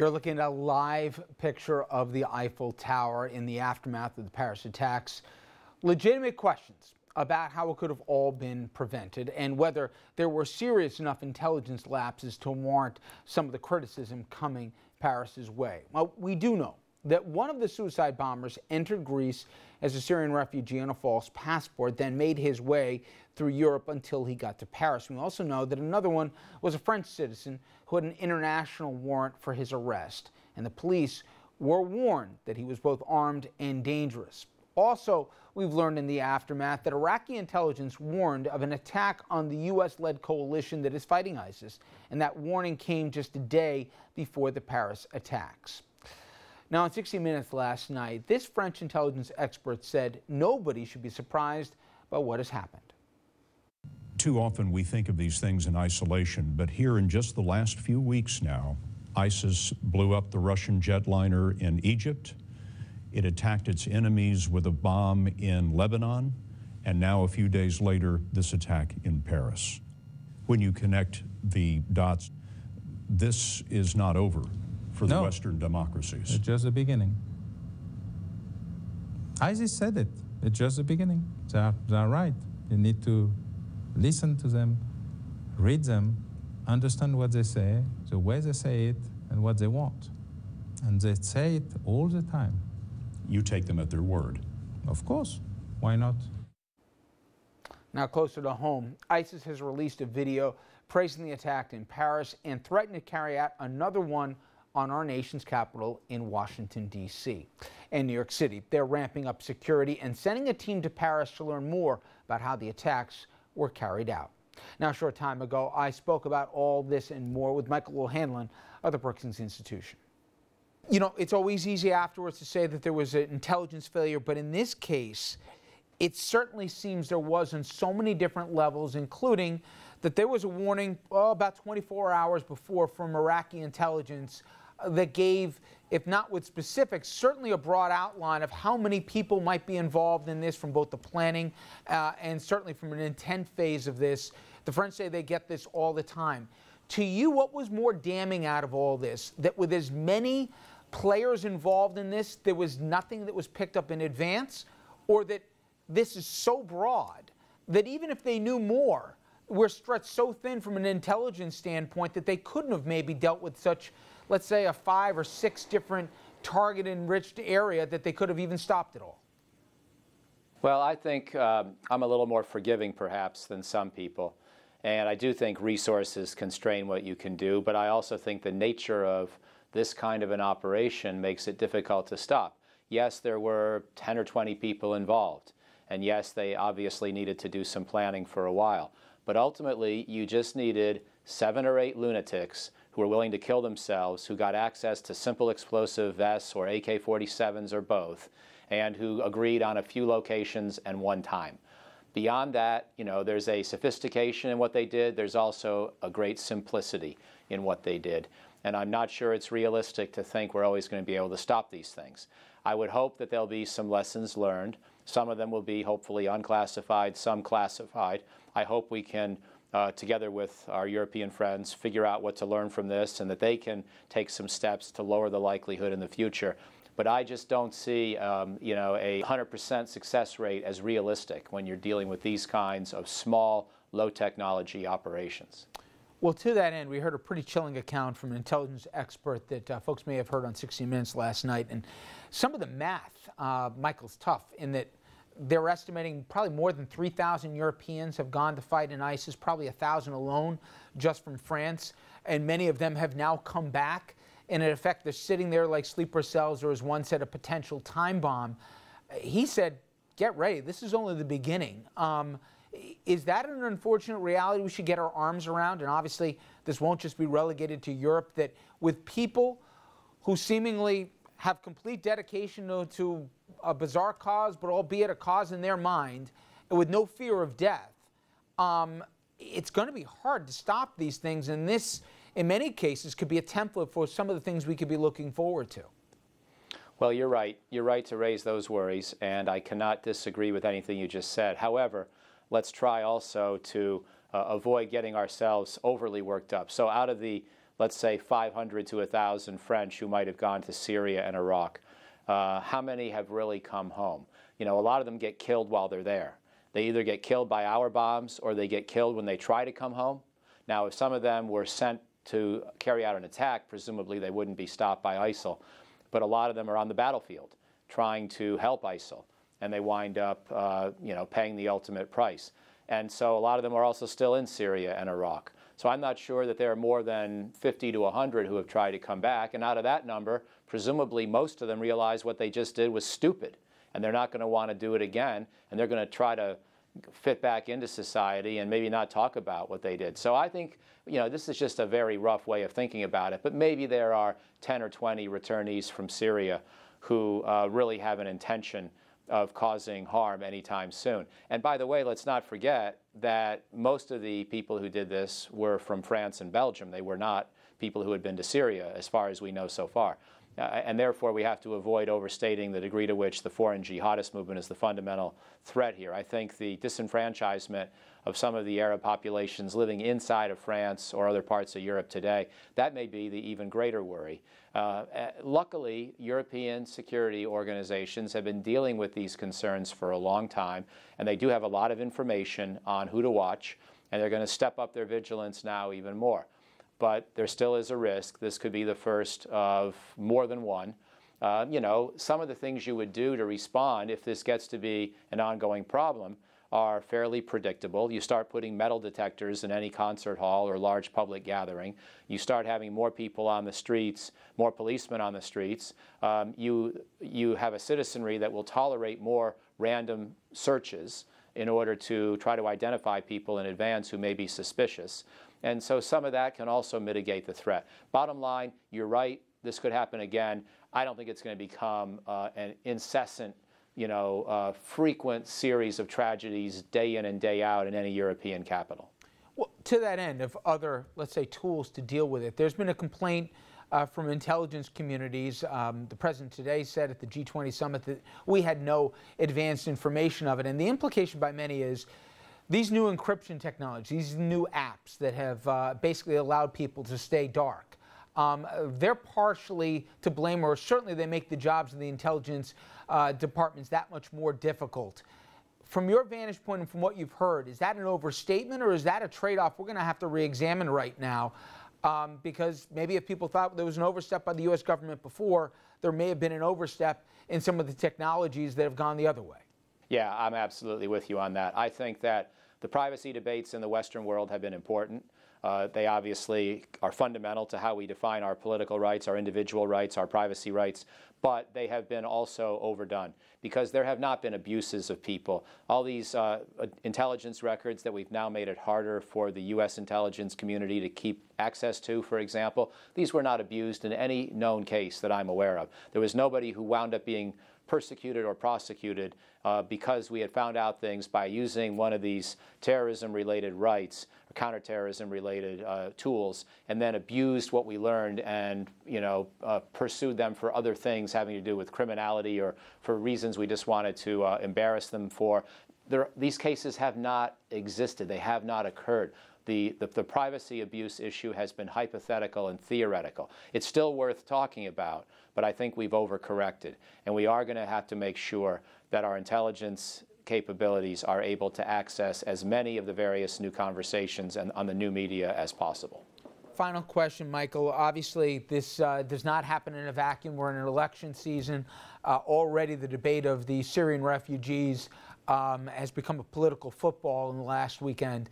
You're looking at a live picture of the Eiffel Tower in the aftermath of the Paris attacks. Legitimate questions about how it could have all been prevented and whether there were serious enough intelligence lapses to warrant some of the criticism coming Paris's way. Well, we do know that one of the suicide bombers entered Greece as a Syrian refugee on a false passport, then made his way through Europe until he got to Paris. We also know that another one was a French citizen who had an international warrant for his arrest, and the police were warned that he was both armed and dangerous. Also, we've learned in the aftermath that Iraqi intelligence warned of an attack on the U.S. led coalition that is fighting ISIS, and that warning came just a day before the Paris attacks. Now, on 60 Minutes last night, this French intelligence expert said nobody should be surprised by what has happened. Too often we think of these things in isolation, but here in just the last few weeks now, ISIS blew up the Russian jetliner in Egypt. It attacked its enemies with a bomb in Lebanon. And now, a few days later, this attack in Paris. When you connect the dots, this is not over for the no. Western democracies. It's just the beginning. ISIS said it. It's just the beginning. They're, they're right. You need to listen to them, read them, understand what they say, the way they say it, and what they want. And they say it all the time. You take them at their word. Of course. Why not? Now, closer to home, ISIS has released a video praising the attack in Paris and threatened to carry out another one on our nation's capital in Washington, D.C. and New York City, they're ramping up security and sending a team to Paris to learn more about how the attacks were carried out. Now, a short time ago, I spoke about all this and more with Michael O'Hanlon of the Brookings Institution. You know, it's always easy afterwards to say that there was an intelligence failure, but in this case, it certainly seems there was on so many different levels, including that there was a warning oh, about 24 hours before from Iraqi intelligence uh, that gave, if not with specifics, certainly a broad outline of how many people might be involved in this from both the planning uh, and certainly from an intent phase of this. The French say they get this all the time. To you, what was more damning out of all this? That with as many players involved in this, there was nothing that was picked up in advance, or that this is so broad that even if they knew more, we're stretched so thin from an intelligence standpoint that they couldn't have maybe dealt with such, let's say, a five or six different target enriched area that they could have even stopped it all? Well, I think um, I'm a little more forgiving perhaps than some people. And I do think resources constrain what you can do, but I also think the nature of this kind of an operation makes it difficult to stop. Yes, there were 10 or 20 people involved, and yes, they obviously needed to do some planning for a while. But ultimately, you just needed seven or eight lunatics who were willing to kill themselves, who got access to simple explosive vests or AK 47s or both, and who agreed on a few locations and one time. Beyond that, you know, there's a sophistication in what they did. There's also a great simplicity in what they did. And I'm not sure it's realistic to think we're always going to be able to stop these things. I would hope that there'll be some lessons learned. Some of them will be hopefully unclassified, some classified. I hope we can, uh, together with our European friends, figure out what to learn from this and that they can take some steps to lower the likelihood in the future. But I just don't see, um, you know, a 100% success rate as realistic when you're dealing with these kinds of small, low-technology operations. Well, to that end, we heard a pretty chilling account from an intelligence expert that uh, folks may have heard on 60 Minutes last night. And some of the math, uh, Michael's tough in that they're estimating probably more than 3,000 Europeans have gone to fight in ISIS, probably 1,000 alone just from France. And many of them have now come back. And in effect, they're sitting there like sleeper cells, or as one said, a potential time bomb. He said, Get ready, this is only the beginning. Um, is that an unfortunate reality we should get our arms around? And obviously, this won't just be relegated to Europe, that with people who seemingly have complete dedication to, to a bizarre cause, but albeit a cause in their mind, with no fear of death, um, it's going to be hard to stop these things. And this, in many cases, could be a template for some of the things we could be looking forward to. Well, you're right. You're right to raise those worries, and I cannot disagree with anything you just said. However, let's try also to uh, avoid getting ourselves overly worked up. So, out of the, let's say, 500 to 1,000 French who might have gone to Syria and Iraq, uh, how many have really come home? You know, a lot of them get killed while they're there. They either get killed by our bombs or they get killed when they try to come home. Now, if some of them were sent to carry out an attack, presumably they wouldn't be stopped by ISIL. But a lot of them are on the battlefield trying to help ISIL, and they wind up, uh, you know, paying the ultimate price. And so a lot of them are also still in Syria and Iraq. So I'm not sure that there are more than 50 to 100 who have tried to come back. And out of that number, presumably most of them realize what they just did was stupid and they're not going to want to do it again and they're going to try to fit back into society and maybe not talk about what they did. So I think, you know, this is just a very rough way of thinking about it, but maybe there are 10 or 20 returnees from Syria who uh, really have an intention of causing harm anytime soon. And by the way, let's not forget that most of the people who did this were from France and Belgium. They were not people who had been to Syria, as far as we know so far. Uh, and therefore, we have to avoid overstating the degree to which the foreign jihadist movement is the fundamental threat here. I think the disenfranchisement of some of the Arab populations living inside of France or other parts of Europe today, that may be the even greater worry. Uh, uh luckily, European security organizations have been dealing with these concerns for a long time, and they do have a lot of information on who to watch, and they're going to step up their vigilance now even more but there still is a risk. This could be the first of more than one. Uh, you know, some of the things you would do to respond if this gets to be an ongoing problem are fairly predictable. You start putting metal detectors in any concert hall or large public gathering. You start having more people on the streets, more policemen on the streets. Um, you, you have a citizenry that will tolerate more random searches in order to try to identify people in advance who may be suspicious. And so some of that can also mitigate the threat. Bottom line, you're right. This could happen again. I don't think it's going to become uh, an incessant, you know, uh, frequent series of tragedies day in and day out in any European capital. Well, to that end, of other, let's say, tools to deal with it, there's been a complaint. Uh, from intelligence communities. Um, the president today said at the G20 summit that we had no advanced information of it. And the implication by many is these new encryption technologies, these new apps that have uh, basically allowed people to stay dark, um, they're partially to blame, or certainly they make the jobs of the intelligence uh, departments that much more difficult. From your vantage point and from what you've heard, is that an overstatement or is that a trade off we're going to have to re examine right now? Um, because maybe if people thought there was an overstep by the U.S. government before, there may have been an overstep in some of the technologies that have gone the other way. Yeah, I'm absolutely with you on that. I think that the privacy debates in the Western world have been important. Uh, they obviously are fundamental to how we define our political rights, our individual rights, our privacy rights, but they have been also overdone because there have not been abuses of people. All these uh, intelligence records that we've now made it harder for the U.S. intelligence community to keep access to, for example, these were not abused in any known case that I'm aware of. There was nobody who wound up being persecuted or prosecuted uh, because we had found out things by using one of these terrorism related rights or counterterrorism related uh, tools and then abused what we learned and you know uh, pursued them for other things having to do with criminality or for reasons we just wanted to uh, embarrass them for there, these cases have not existed. They have not occurred the, the, the privacy abuse issue has been hypothetical and theoretical. It's still worth talking about, but I think we've overcorrected. And we are going to have to make sure that our intelligence capabilities are able to access as many of the various new conversations and on the new media as possible. Final question, Michael. Obviously, this uh, does not happen in a vacuum. We're in an election season. Uh, already, the debate of the Syrian refugees um, has become a political football in the last weekend.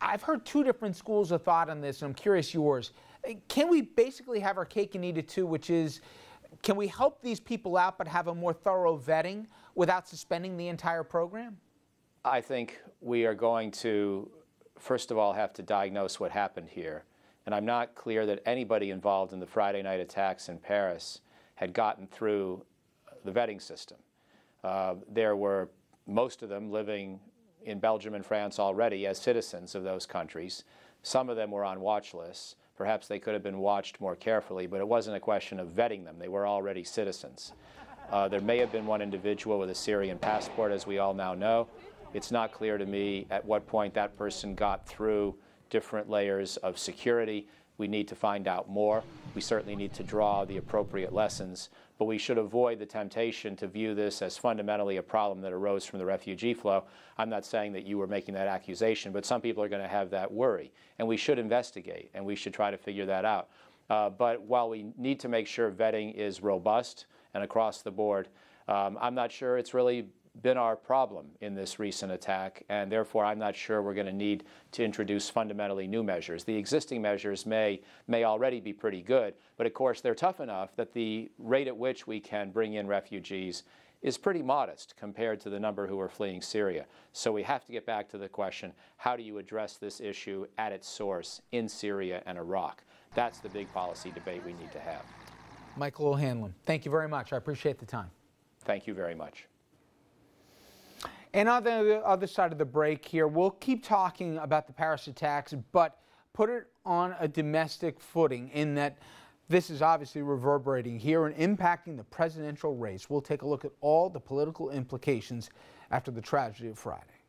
I've heard two different schools of thought on this, and I'm curious yours. Uh, can we basically have our cake and eat it too, which is can we help these people out but have a more thorough vetting without suspending the entire program? I think we are going to, first of all, have to diagnose what happened here. And I'm not clear that anybody involved in the Friday night attacks in Paris had gotten through the vetting system. Uh, there were most of them living in Belgium and France already as citizens of those countries. Some of them were on watch lists. Perhaps they could have been watched more carefully, but it wasn't a question of vetting them. They were already citizens. Uh, there may have been one individual with a Syrian passport, as we all now know. It's not clear to me at what point that person got through different layers of security. We need to find out more. We certainly need to draw the appropriate lessons, but we should avoid the temptation to view this as fundamentally a problem that arose from the refugee flow. I'm not saying that you were making that accusation, but some people are going to have that worry, and we should investigate and we should try to figure that out. Uh, but while we need to make sure vetting is robust and across the board, um, I'm not sure it's really been our problem in this recent attack, and therefore I'm not sure we're going to need to introduce fundamentally new measures. The existing measures may, may already be pretty good, but of course they're tough enough that the rate at which we can bring in refugees is pretty modest compared to the number who are fleeing Syria. So we have to get back to the question, how do you address this issue at its source in Syria and Iraq? That's the big policy debate we need to have. Michael O'Hanlon, thank you very much. I appreciate the time. Thank you very much. And on the other side of the break here, we'll keep talking about the Paris attacks, but put it on a domestic footing in that this is obviously reverberating here and impacting the presidential race. We'll take a look at all the political implications after the tragedy of Friday.